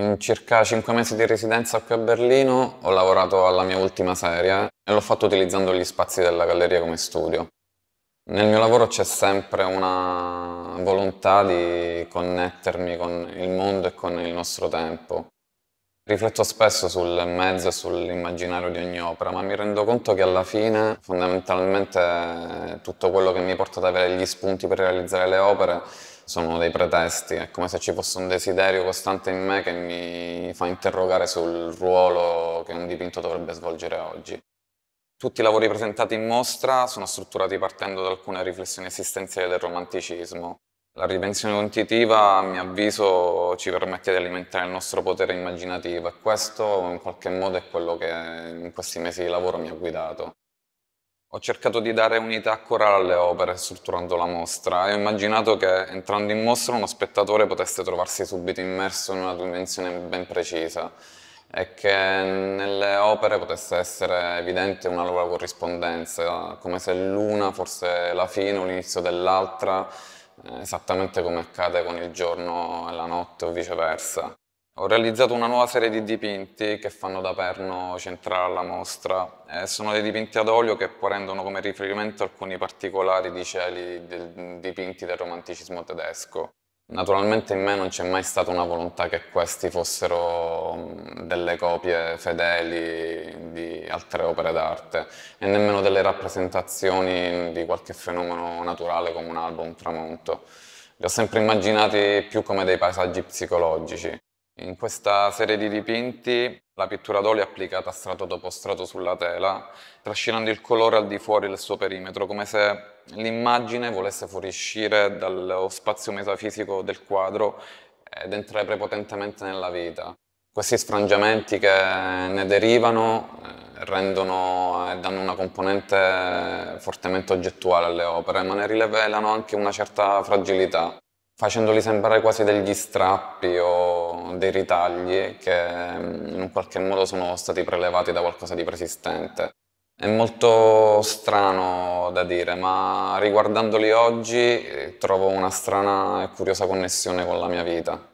In circa 5 mesi di residenza qui a Berlino ho lavorato alla mia ultima serie e l'ho fatto utilizzando gli spazi della galleria come studio. Nel mio lavoro c'è sempre una volontà di connettermi con il mondo e con il nostro tempo. Rifletto spesso sul mezzo e sull'immaginario di ogni opera, ma mi rendo conto che alla fine fondamentalmente tutto quello che mi porta ad avere gli spunti per realizzare le opere sono dei pretesti, è come se ci fosse un desiderio costante in me che mi fa interrogare sul ruolo che un dipinto dovrebbe svolgere oggi. Tutti i lavori presentati in mostra sono strutturati partendo da alcune riflessioni esistenziali del romanticismo. La rivenzione cognitiva, a mio avviso, ci permette di alimentare il nostro potere immaginativo e questo in qualche modo è quello che in questi mesi di lavoro mi ha guidato. Ho cercato di dare unità corale alle opere strutturando la mostra e ho immaginato che entrando in mostra uno spettatore potesse trovarsi subito immerso in una dimensione ben precisa e che nelle opere potesse essere evidente una loro corrispondenza, come se l'una fosse la fine o l'inizio dell'altra eh, esattamente come accade con il giorno e la notte o viceversa. Ho realizzato una nuova serie di dipinti che fanno da perno centrale alla mostra. Eh, sono dei dipinti ad olio che prendono come riferimento alcuni particolari di cieli dipinti del romanticismo tedesco. Naturalmente in me non c'è mai stata una volontà che questi fossero mm, delle copie fedeli di altre opere d'arte e nemmeno delle rappresentazioni di qualche fenomeno naturale come un alba o un tramonto. Li ho sempre immaginati più come dei paesaggi psicologici. In questa serie di dipinti la pittura d'olio applicata strato dopo strato sulla tela, trascinando il colore al di fuori del suo perimetro, come se l'immagine volesse fuoriuscire dallo spazio metafisico del quadro ed entrare prepotentemente nella vita. Questi sfrangiamenti che ne derivano eh, rendono e danno una componente fortemente oggettuale alle opere, ma ne rivelano anche una certa fragilità, facendoli sembrare quasi degli strappi o dei ritagli che mm, in un qualche modo sono stati prelevati da qualcosa di preesistente. È molto strano da dire, ma riguardandoli oggi eh, trovo una strana e curiosa connessione con la mia vita.